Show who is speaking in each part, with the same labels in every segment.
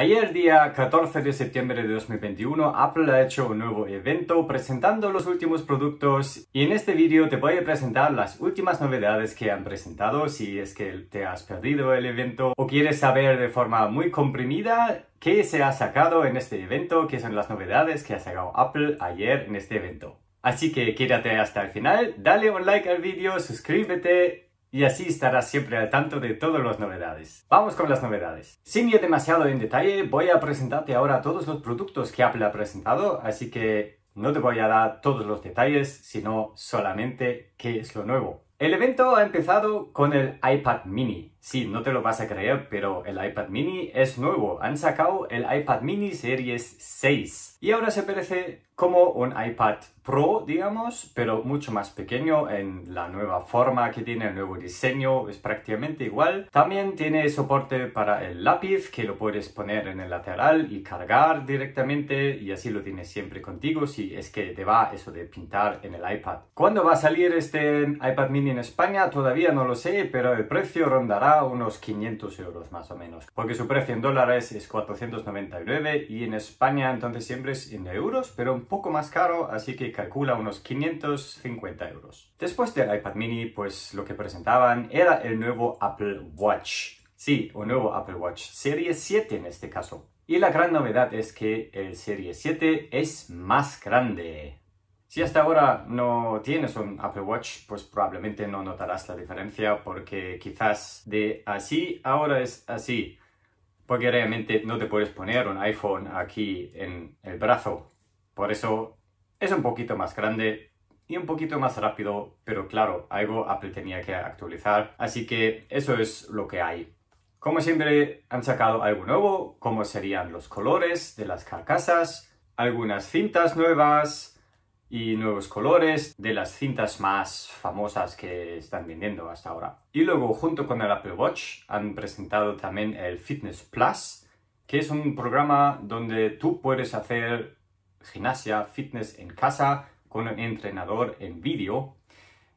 Speaker 1: Ayer día 14 de septiembre de 2021 Apple ha hecho un nuevo evento presentando los últimos productos y en este vídeo te voy a presentar las últimas novedades que han presentado si es que te has perdido el evento o quieres saber de forma muy comprimida qué se ha sacado en este evento, qué son las novedades que ha sacado Apple ayer en este evento. Así que quédate hasta el final, dale un like al vídeo, suscríbete y así estarás siempre al tanto de todas las novedades. Vamos con las novedades. Sin ir demasiado en detalle, voy a presentarte ahora todos los productos que Apple ha presentado, así que no te voy a dar todos los detalles, sino solamente qué es lo nuevo. El evento ha empezado con el iPad mini, Sí, no te lo vas a creer, pero el iPad mini es nuevo. Han sacado el iPad mini Series 6. Y ahora se parece como un iPad Pro, digamos, pero mucho más pequeño en la nueva forma que tiene, el nuevo diseño, es prácticamente igual. También tiene soporte para el lápiz, que lo puedes poner en el lateral y cargar directamente, y así lo tienes siempre contigo si es que te va eso de pintar en el iPad. ¿Cuándo va a salir este iPad mini en España? Todavía no lo sé, pero el precio rondará unos 500 euros más o menos, porque su precio en dólares es 499 y en España entonces siempre es en euros, pero un poco más caro, así que calcula unos 550 euros. Después del iPad mini, pues lo que presentaban era el nuevo Apple Watch. Sí, un nuevo Apple Watch, serie 7 en este caso. Y la gran novedad es que el Serie 7 es más grande. Si hasta ahora no tienes un Apple Watch, pues probablemente no notarás la diferencia porque quizás de así ahora es así. Porque realmente no te puedes poner un iPhone aquí en el brazo. Por eso es un poquito más grande y un poquito más rápido, pero claro, algo Apple tenía que actualizar. Así que eso es lo que hay. Como siempre, han sacado algo nuevo, como serían los colores de las carcasas, algunas cintas nuevas, y nuevos colores de las cintas más famosas que están vendiendo hasta ahora. Y luego, junto con el Apple Watch, han presentado también el Fitness Plus, que es un programa donde tú puedes hacer gimnasia, fitness en casa con un entrenador en vídeo.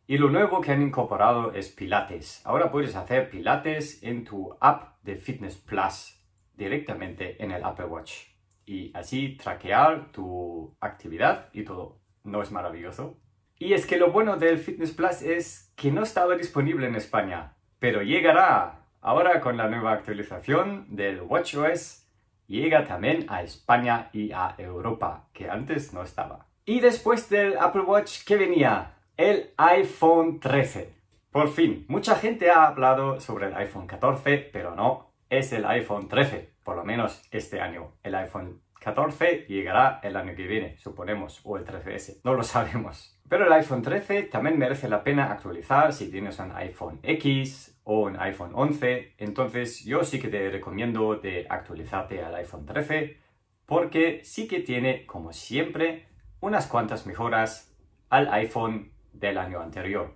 Speaker 1: Y lo nuevo que han incorporado es Pilates. Ahora puedes hacer Pilates en tu app de Fitness Plus directamente en el Apple Watch y así traquear tu actividad y todo. ¿No es maravilloso? Y es que lo bueno del Fitness Plus es que no estaba disponible en España, pero llegará. Ahora con la nueva actualización del WatchOS llega también a España y a Europa, que antes no estaba. Y después del Apple Watch, ¿qué venía? El iPhone 13. Por fin, mucha gente ha hablado sobre el iPhone 14, pero no, es el iPhone 13, por lo menos este año. El iPhone 14 llegará el año que viene, suponemos, o el 13S, no lo sabemos. Pero el iPhone 13 también merece la pena actualizar si tienes un iPhone X o un iPhone 11, entonces yo sí que te recomiendo de actualizarte al iPhone 13 porque sí que tiene, como siempre, unas cuantas mejoras al iPhone del año anterior.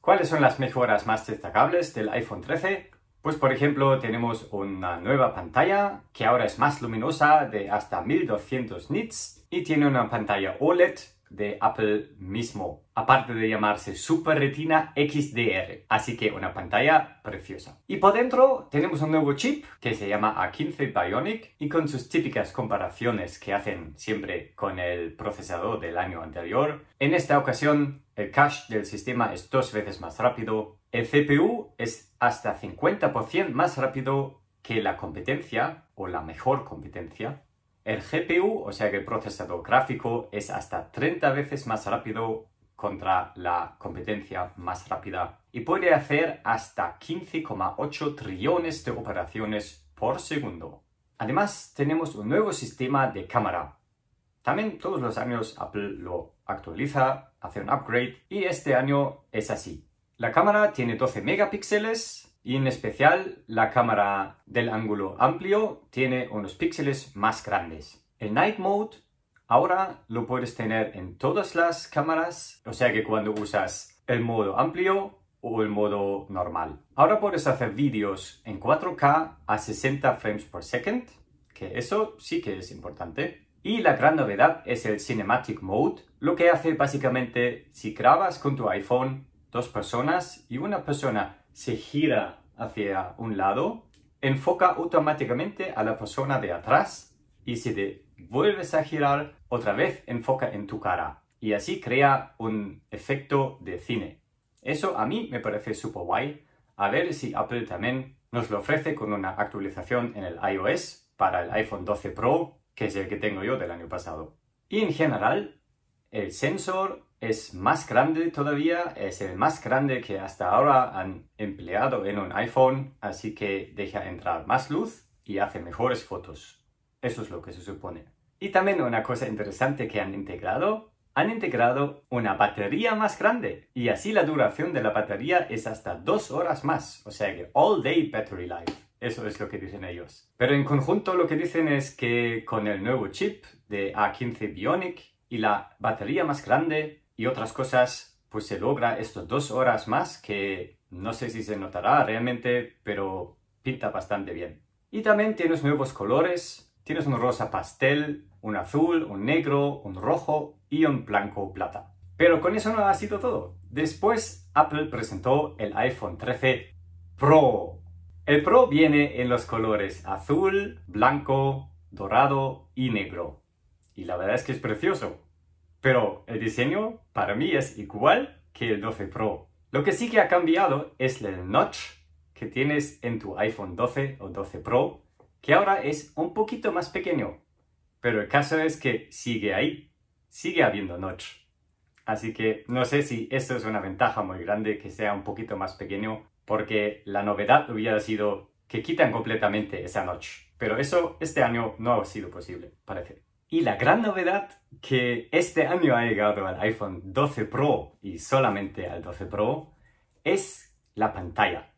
Speaker 1: ¿Cuáles son las mejoras más destacables del iPhone 13? Pues por ejemplo tenemos una nueva pantalla que ahora es más luminosa de hasta 1200 nits y tiene una pantalla OLED de Apple mismo, aparte de llamarse Super Retina XDR, así que una pantalla preciosa. Y por dentro tenemos un nuevo chip que se llama A15 Bionic y con sus típicas comparaciones que hacen siempre con el procesador del año anterior, en esta ocasión el cache del sistema es dos veces más rápido, el CPU es hasta 50% más rápido que la competencia o la mejor competencia. El GPU, o sea que el procesador gráfico, es hasta 30 veces más rápido contra la competencia más rápida y puede hacer hasta 15,8 trillones de operaciones por segundo. Además, tenemos un nuevo sistema de cámara. También todos los años Apple lo actualiza, hace un upgrade y este año es así. La cámara tiene 12 megapíxeles y en especial la cámara del ángulo amplio tiene unos píxeles más grandes. El Night Mode ahora lo puedes tener en todas las cámaras, o sea que cuando usas el modo amplio o el modo normal. Ahora puedes hacer vídeos en 4K a 60 frames por second, que eso sí que es importante. Y la gran novedad es el Cinematic Mode, lo que hace básicamente si grabas con tu iPhone dos personas y una persona se gira hacia un lado, enfoca automáticamente a la persona de atrás y si te vuelves a girar, otra vez enfoca en tu cara. Y así crea un efecto de cine. Eso a mí me parece súper guay. A ver si Apple también nos lo ofrece con una actualización en el iOS para el iPhone 12 Pro, que es el que tengo yo del año pasado. Y en general, el sensor es más grande todavía, es el más grande que hasta ahora han empleado en un iPhone, así que deja entrar más luz y hace mejores fotos. Eso es lo que se supone. Y también una cosa interesante que han integrado, han integrado una batería más grande y así la duración de la batería es hasta dos horas más, o sea que all day battery life. Eso es lo que dicen ellos. Pero en conjunto lo que dicen es que con el nuevo chip de A15 Bionic y la batería más grande y otras cosas, pues se logra estas dos horas más que no sé si se notará realmente, pero pinta bastante bien. Y también tienes nuevos colores, tienes un rosa pastel, un azul, un negro, un rojo y un blanco plata. Pero con eso no ha sido todo. Después Apple presentó el iPhone 13 Pro. El Pro viene en los colores azul, blanco, dorado y negro. Y la verdad es que es precioso. Pero el diseño para mí es igual que el 12 Pro. Lo que sí que ha cambiado es el notch que tienes en tu iPhone 12 o 12 Pro, que ahora es un poquito más pequeño. Pero el caso es que sigue ahí, sigue habiendo notch. Así que no sé si esto es una ventaja muy grande que sea un poquito más pequeño, porque la novedad hubiera sido que quitan completamente esa notch. Pero eso este año no ha sido posible, parece. Y la gran novedad que este año ha llegado al iPhone 12 Pro y solamente al 12 Pro es la pantalla.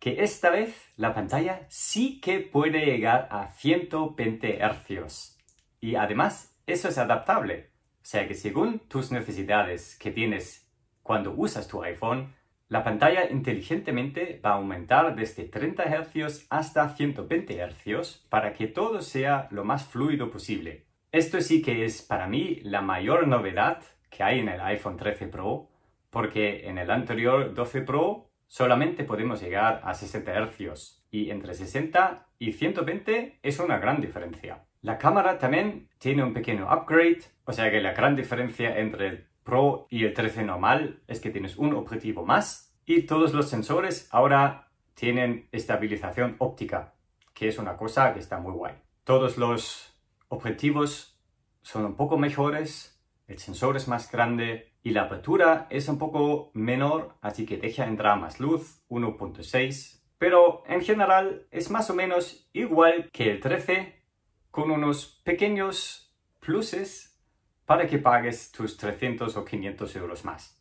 Speaker 1: Que esta vez la pantalla sí que puede llegar a 120 Hz. Y además eso es adaptable. O sea que según tus necesidades que tienes cuando usas tu iPhone, la pantalla inteligentemente va a aumentar desde 30 Hz hasta 120 Hz para que todo sea lo más fluido posible. Esto sí que es para mí la mayor novedad que hay en el iPhone 13 Pro, porque en el anterior 12 Pro solamente podemos llegar a 60 Hz y entre 60 y 120 es una gran diferencia. La cámara también tiene un pequeño upgrade, o sea que la gran diferencia entre el Pro y el 13 normal es que tienes un objetivo más y todos los sensores ahora tienen estabilización óptica, que es una cosa que está muy guay. Todos los objetivos son un poco mejores, el sensor es más grande y la apertura es un poco menor, así que deja entrar más luz, 1.6. Pero en general es más o menos igual que el 13, con unos pequeños pluses para que pagues tus 300 o 500 euros más.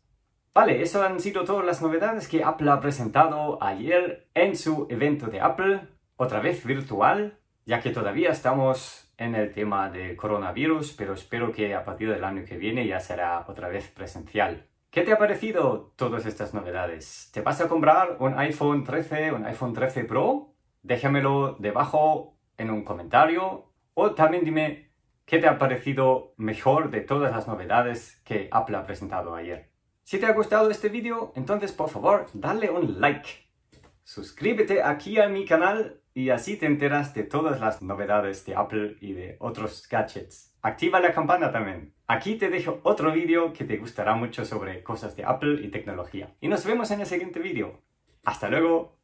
Speaker 1: Vale, eso han sido todas las novedades que Apple ha presentado ayer en su evento de Apple, otra vez virtual, ya que todavía estamos en el tema de coronavirus, pero espero que a partir del año que viene ya será otra vez presencial. ¿Qué te ha parecido todas estas novedades? ¿Te vas a comprar un iPhone 13, un iPhone 13 Pro? Déjamelo debajo en un comentario o también dime qué te ha parecido mejor de todas las novedades que Apple ha presentado ayer. Si te ha gustado este vídeo, entonces por favor dale un like. Suscríbete aquí a mi canal y así te enteras de todas las novedades de Apple y de otros gadgets. Activa la campana también. Aquí te dejo otro vídeo que te gustará mucho sobre cosas de Apple y tecnología. Y nos vemos en el siguiente vídeo. ¡Hasta luego!